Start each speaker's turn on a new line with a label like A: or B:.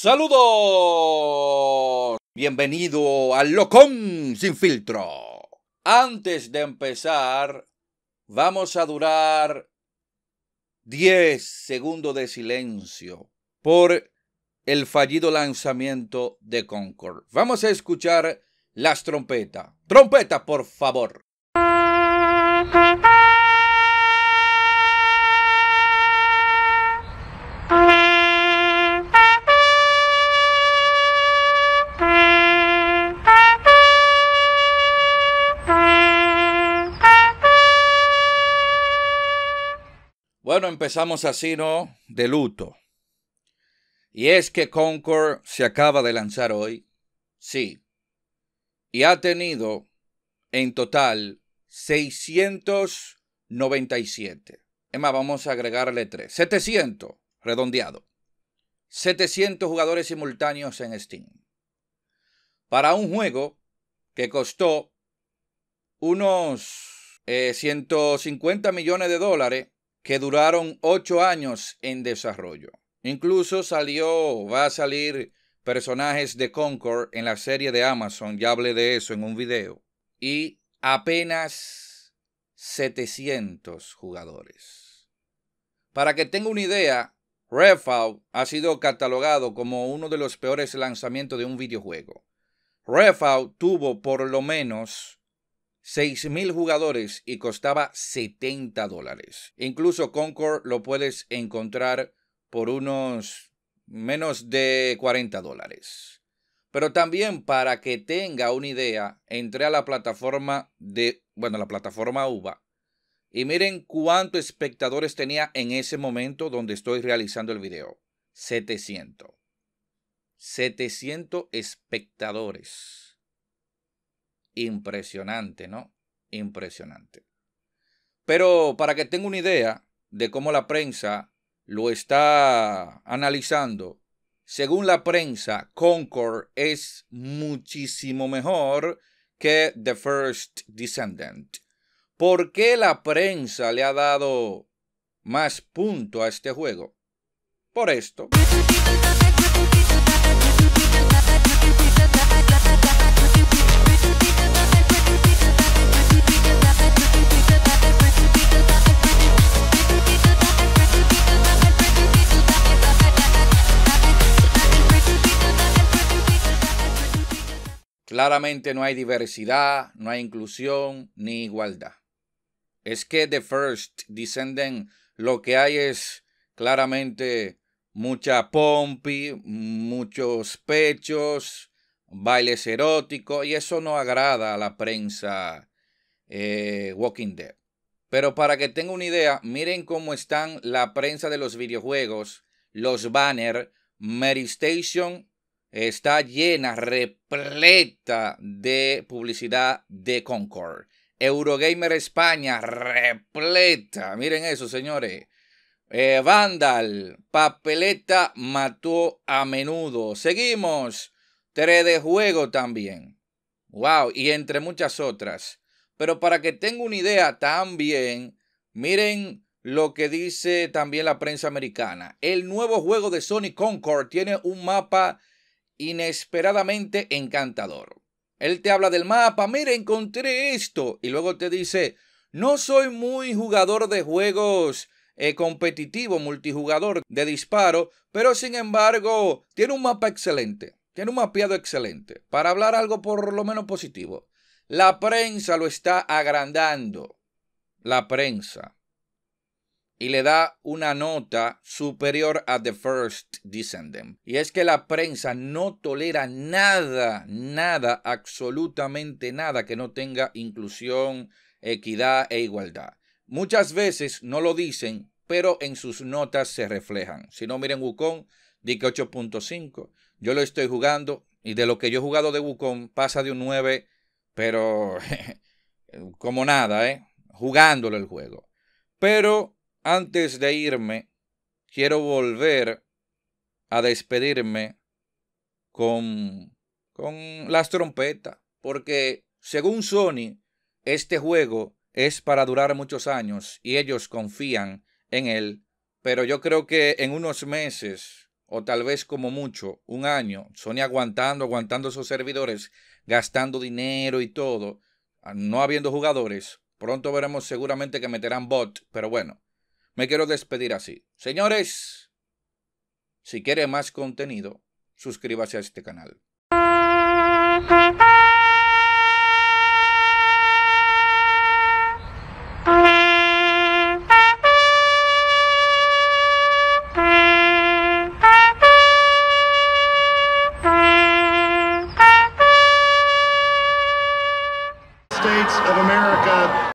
A: Saludos. Bienvenido al Locón sin filtro. Antes de empezar, vamos a durar 10 segundos de silencio por el fallido lanzamiento de Concord. Vamos a escuchar las trompetas. Trompeta, por favor. Bueno, empezamos así, ¿no? De luto. Y es que Concord se acaba de lanzar hoy. Sí. Y ha tenido en total 697. Es más, vamos a agregarle 3. 700, redondeado. 700 jugadores simultáneos en Steam. Para un juego que costó unos 150 eh, millones de dólares que duraron ocho años en desarrollo. Incluso salió, va a salir personajes de Concord en la serie de Amazon, ya hablé de eso en un video, y apenas 700 jugadores. Para que tenga una idea, Redfall ha sido catalogado como uno de los peores lanzamientos de un videojuego. Redfall tuvo por lo menos 6.000 jugadores y costaba 70 dólares. Incluso Concord lo puedes encontrar por unos menos de 40 dólares. Pero también para que tenga una idea, entré a la plataforma de, bueno, la plataforma UBA. Y miren cuántos espectadores tenía en ese momento donde estoy realizando el video. 700. 700 espectadores impresionante, ¿no? Impresionante. Pero para que tenga una idea de cómo la prensa lo está analizando, según la prensa, Concord es muchísimo mejor que The First Descendant. ¿Por qué la prensa le ha dado más punto a este juego? Por esto. Claramente no hay diversidad, no hay inclusión ni igualdad. Es que The First Descendant lo que hay es claramente mucha pompi, muchos pechos, bailes eróticos, y eso no agrada a la prensa eh, Walking Dead. Pero para que tengan una idea, miren cómo están la prensa de los videojuegos, los banners, Mary Station eh, está llena, repleta de publicidad de Concord. Eurogamer España, repleta. Miren eso, señores. Eh, Vandal, papeleta mató a menudo. Seguimos. 3 de juego también. Wow, y entre muchas otras. Pero para que tenga una idea también, miren lo que dice también la prensa americana. El nuevo juego de Sony Concord tiene un mapa inesperadamente encantador. Él te habla del mapa, miren encontré esto. Y luego te dice, no soy muy jugador de juegos competitivos eh, competitivo, multijugador de disparo, pero sin embargo, tiene un mapa excelente. Tiene un mapeado excelente. Para hablar algo por lo menos positivo, la prensa lo está agrandando. La prensa. Y le da una nota superior a The First Descendant. Y es que la prensa no tolera nada, nada, absolutamente nada que no tenga inclusión, equidad e igualdad. Muchas veces no lo dicen, pero en sus notas se reflejan. Si no, miren Wukong di 8.5. Yo lo estoy jugando y de lo que yo he jugado de Wukong pasa de un 9, pero como nada, ¿eh? Jugándolo el juego. Pero antes de irme, quiero volver a despedirme con, con las trompetas, porque según Sony, este juego es para durar muchos años y ellos confían en él, pero yo creo que en unos meses o tal vez como mucho, un año, Sony aguantando, aguantando esos servidores, gastando dinero y todo, no habiendo jugadores. Pronto veremos seguramente que meterán bot, pero bueno, me quiero despedir así. Señores, si quiere más contenido, suscríbase a este canal.